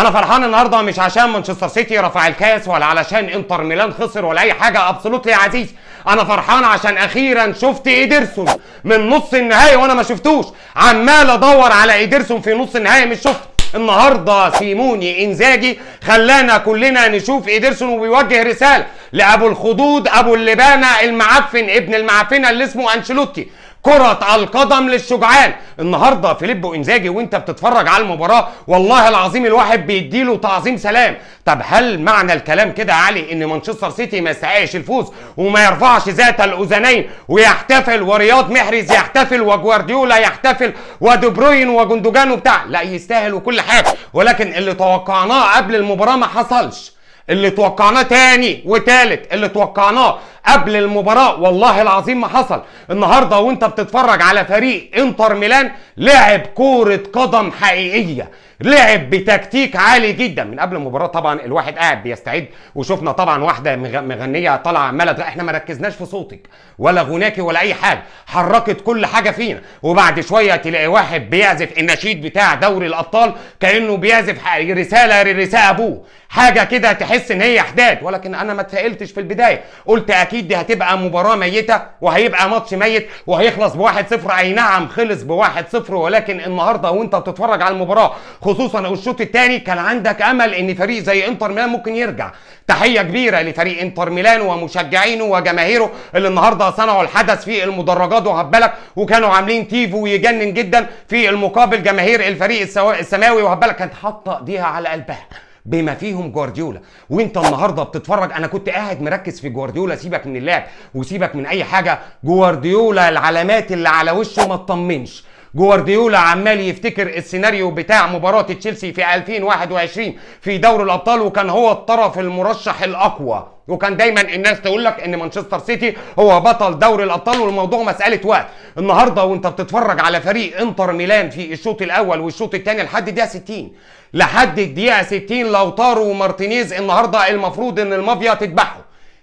انا فرحان النهارده مش عشان مانشستر سيتي رفع الكاس ولا علشان انتر ميلان خسر ولا اي حاجه ابسولوتلي يا عزيز انا فرحان عشان اخيرا شفت ايدرسون من نص النهائي وانا ما شفتوش عمال ادور على ايدرسون في نص النهائي مش شفته النهارده سيموني انزاجي خلانا كلنا نشوف ايدرسون وبيوجه رساله لابو الخدود ابو اللبانه المعفن ابن المعفنه اللي اسمه انشيلوتي كرة القدم للشجعان النهارده فيليبو انزاجي وانت بتتفرج على المباراة والله العظيم الواحد بيديله تعظيم سلام طب هل معنى الكلام كده يا علي ان مانشستر سيتي ما يستحقش الفوز وما يرفعش ذات الاذنين ويحتفل ورياض محرز يحتفل وجوارديولا يحتفل ودي بروين وجندوجان وبتاع لا يستاهل وكل حاجة ولكن اللي توقعناه قبل المباراة ما حصلش اللي توقعناه تاني وتالت اللي توقعناه قبل المباراه والله العظيم ما حصل النهارده وانت بتتفرج على فريق انتر ميلان لعب كوره قدم حقيقيه لعب بتكتيك عالي جدا من قبل المباراه طبعا الواحد قاعد بيستعد وشفنا طبعا واحده مغنيه طالعه عماله احنا ما ركزناش في صوتك ولا غناكي ولا اي حاجه حركت كل حاجه فينا وبعد شويه تلاقي واحد بيعزف النشيد بتاع دوري الابطال كانه بيعزف رساله رسالة ابوه حاجه كده تحس ان هي حداد ولكن انا ما تفائلتش في البدايه قلت اكيد اكيد دي هتبقى مباراه ميته وهيبقى ماتش ميت وهيخلص بواحد صفر اي نعم خلص بواحد صفر ولكن النهارده وانت بتتفرج على المباراه خصوصا الشوط الثاني كان عندك امل ان فريق زي انتر ميلان ممكن يرجع تحيه كبيره لفريق انتر ميلان ومشجعينه وجماهيره اللي النهارده صنعوا الحدث في المدرجات وهبلك وكانوا عاملين تيفو يجنن جدا في المقابل جماهير الفريق السماوي وهبلك كانت حاطه ايديها على قلبها بما فيهم جوارديولا وانت النهارده بتتفرج انا كنت قاعد مركز في جوارديولا سيبك من اللعب وسيبك من اي حاجه جوارديولا العلامات اللي على وشه ما تطمنش جوارديولا عمال يفتكر السيناريو بتاع مباراه تشيلسي في 2021 في دوري الابطال وكان هو الطرف المرشح الاقوى وكان دايما الناس تقول لك ان مانشستر سيتي هو بطل دوري الابطال والموضوع مساله وقت النهارده وانت بتتفرج على فريق انتر ميلان في الشوط الاول والشوط الثاني لحد الدقيقه 60 لحد الدقيقه 60 لو طاروا ومارتينيز النهارده المفروض ان المافيا تذبحه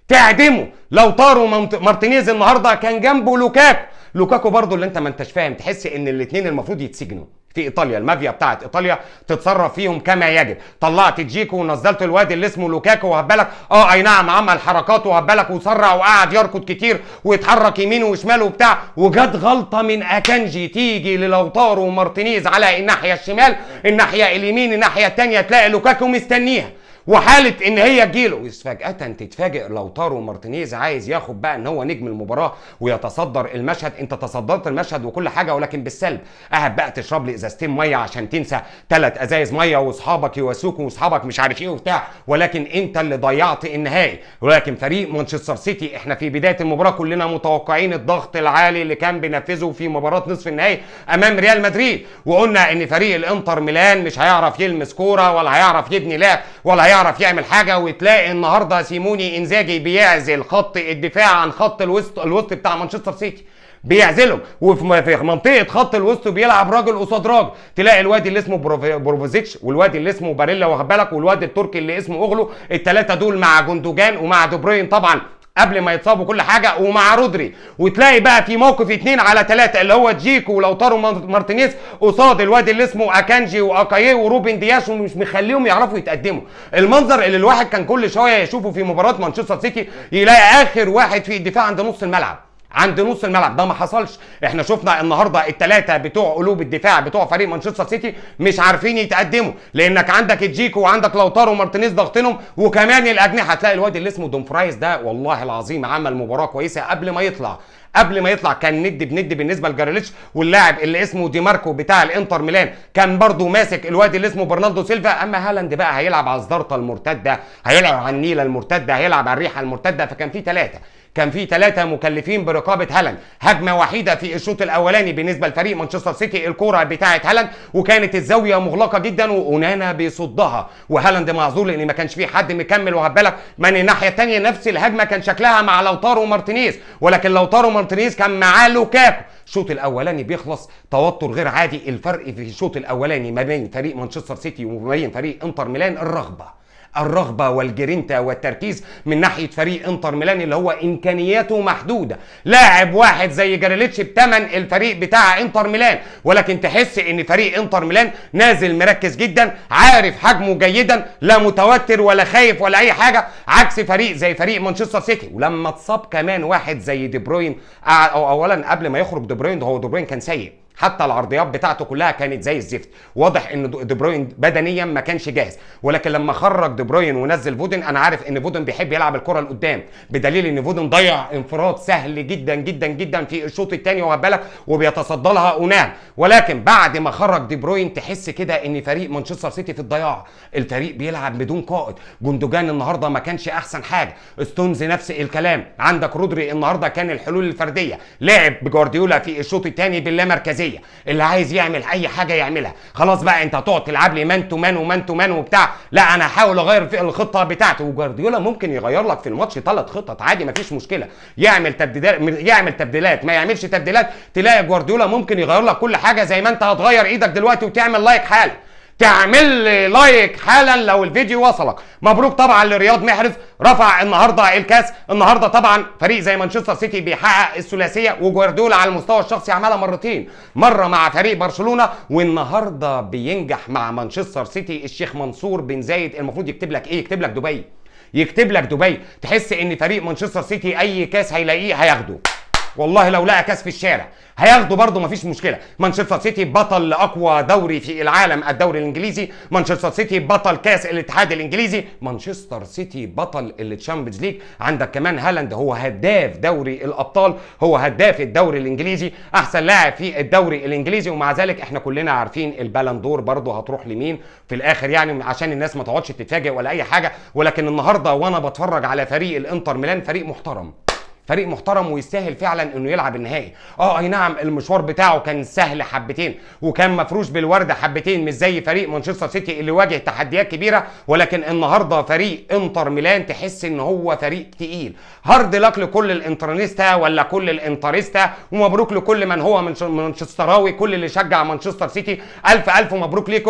تعدمه لو طاروا مارتينيز النهارده كان جنبه لوكاكو لوكاكو برضو اللي انت ما انتش فاهم تحس ان الاثنين المفروض يتسجنوا في ايطاليا المافيا بتاعت ايطاليا تتصرف فيهم كما يجب طلعت جيكو ونزلت الواد اللي اسمه لوكاكو وهبلك اه اي نعم عمل حركات وهبلك وسرع وقعد يركض كتير ويتحرك يمين وشمال وبتاع وجت غلطه من اكانجي تيجي للوتارو ومارتينيز على الناحيه الشمال الناحيه اليمين الناحيه الثانيه تلاقي لوكاكو مستنيها وحاله ان هي تجيله فجاه تتفاجئ لو طارو مارتينيز عايز ياخد بقى ان هو نجم المباراه ويتصدر المشهد انت تصدرت المشهد وكل حاجه ولكن بالسلب قاعد بقى تشرب لي ازازتين ميه عشان تنسى ثلاث ازايز ميه واصحابك يواسوك واصحابك مش عارف ايه وبتاع ولكن انت اللي ضيعت النهائي ولكن فريق مانشستر سيتي احنا في بدايه المباراه كلنا متوقعين الضغط العالي اللي كان بينفذه في مباراه نصف النهائي امام ريال مدريد وقلنا ان فريق الانتر ميلان مش هيعرف يلمس كوره ولا هيعرف يبني لعب ولا هيعرف يعرف يعمل حاجه وتلاقي النهارده سيموني انزاجي بيعزل خط الدفاع عن خط الوسط الوسط بتاع مانشستر سيتي بيعزلهم وفي منطقه خط الوسط بيلعب راجل قصاد راجل تلاقي الواد اللي اسمه بروفوزيتش والواد اللي اسمه باريلا واخد بالك والواد التركي اللي اسمه اوغلو الثلاثه دول مع جندوجان ومع دوبرين طبعا قبل ما يتصابوا كل حاجه ومع رودري وتلاقي بقى في موقف اتنين على ثلاثه اللي هو جيكو ولوتارو مارتينيز قصاد الواد اللي اسمه اكانجي واكاييه وروبن دياش ومش مخليهم يعرفوا يتقدموا المنظر اللي الواحد كان كل شويه يشوفه في مباراه مانشستر سيتي يلاقي اخر واحد في الدفاع عند نص الملعب عند نص الملعب ده ما حصلش احنا شفنا النهارده الثلاثه بتوع قلوب الدفاع بتوع فريق مانشستر سيتي مش عارفين يتقدموا لانك عندك جيكو وعندك لوتارو ومارتينيز ضاغطينهم وكمان الاجنحه هتلاقي الواد اللي اسمه دومفرايز ده والله العظيم عمل مباراه كويسه قبل ما يطلع قبل ما يطلع كان ند بند بالنسبه لجاريليتش واللاعب اللي اسمه دي ماركو بتاع الانتر ميلان كان برده ماسك الواد اللي اسمه برناردو سيلفا اما هالاند بقى هيلعب على الزرطه المرتده هيلعب على النيله المرتده هيلعب على الريحه المرتده فكان في ثلاثه كان في ثلاثه مكلفين برقابه هالاند هجمه وحيده في الشوط الاولاني بالنسبه لفريق مانشستر سيتي الكوره بتاعه هالاند وكانت الزاويه مغلقه جدا وأونانا بيصدها وهالاند معذور لان ما كانش في حد مكمل وخد بالك من الناحيه الثانيه نفس الهجمه كان شكلها مع لوطارو مارتينيز ولكن لوطارو مارتينيز كان معاه لوكاكو الشوط الاولاني بيخلص توتر غير عادي الفرق في الشوط الاولاني ما بين فريق مانشستر سيتي وما بين فريق انتر ميلان الرغبه الرغبه والجرينتا والتركيز من ناحيه فريق انتر ميلان اللي هو امكانياته محدوده لاعب واحد زي جراليتش بثمن الفريق بتاع انتر ميلان ولكن تحس ان فريق انتر ميلان نازل مركز جدا عارف حجمه جيدا لا متوتر ولا خايف ولا اي حاجه عكس فريق زي فريق مانشستر سيتي ولما اتصاب كمان واحد زي دي بروين آه، اولا قبل ما يخرج دي بروين هو دي بروين كان سيء حتى العرضيات بتاعته كلها كانت زي الزفت واضح ان دي بروين بدنيا ما كانش جاهز ولكن لما خرج دي بروين ونزل فودن انا عارف ان فودن بيحب يلعب الكره لقدام بدليل ان فودن ضيع انفراد سهل جدا جدا جدا في الشوط الثاني واخد بالك وبيتصدى لها اونان ولكن بعد ما خرج دي بروين تحس كده ان فريق مانشستر سيتي في الضياع الفريق بيلعب بدون قائد جندوجان النهارده ما كانش احسن حاجه ستونز نفس الكلام عندك رودري النهارده كان الحلول الفرديه لعب بجوارديولا في الشوط الثاني باللامركزيه الشخصيه اللي عايز يعمل اي حاجه يعملها خلاص بقى انت هتقعد تلعب لي مان تو مان ومان تو مان وبتاع لا انا هحاول اغير في الخطه بتاعتي وجوارديولا ممكن يغير لك في الماتش ثلاث خطط عادي مفيش مشكله يعمل تبديلات يعمل تبديلات ما يعملش تبديلات تلاقي جوارديولا ممكن يغير لك كل حاجه زي ما انت هتغير ايدك دلوقتي وتعمل لايك حالك تعمل لي لايك حالا لو الفيديو وصلك مبروك طبعا لرياض محرز رفع النهارده الكاس النهارده طبعا فريق زي مانشستر سيتي بيحقق الثلاثيه وجوارديولا على المستوى الشخصي عملها مرتين مره مع فريق برشلونه والنهارده بينجح مع مانشستر سيتي الشيخ منصور بن زايد المفروض يكتب لك ايه يكتب لك دبي يكتب لك دبي تحس ان فريق مانشستر سيتي اي كاس هيلاقيه هياخده والله لو لقى كاس في الشارع هياخده برضه مفيش مشكله مانشستر سيتي بطل اقوى دوري في العالم الدوري الانجليزي مانشستر سيتي بطل كاس الاتحاد الانجليزي مانشستر سيتي بطل التشامبيونز ليج عندك كمان هالاند هو هداف دوري الابطال هو هداف الدوري الانجليزي احسن لاعب في الدوري الانجليزي ومع ذلك احنا كلنا عارفين البالندور برضه هتروح لمين في الاخر يعني عشان الناس ما تقعدش تتفاجئ ولا اي حاجه ولكن النهارده وانا بتفرج على فريق الانتر ميلان فريق محترم فريق محترم ويستاهل فعلا انه يلعب النهائي اه اي نعم المشوار بتاعه كان سهل حبتين وكان مفروش بالورده حبتين مش زي فريق مانشستر سيتي اللي واجه تحديات كبيره ولكن النهارده فريق انتر ميلان تحس ان هو فريق تقيل هارد لك لكل الانترنيستا ولا كل الانتريستا ومبروك لكل من هو مانشستراوي كل اللي شجع مانشستر سيتي الف الف مبروك ليكم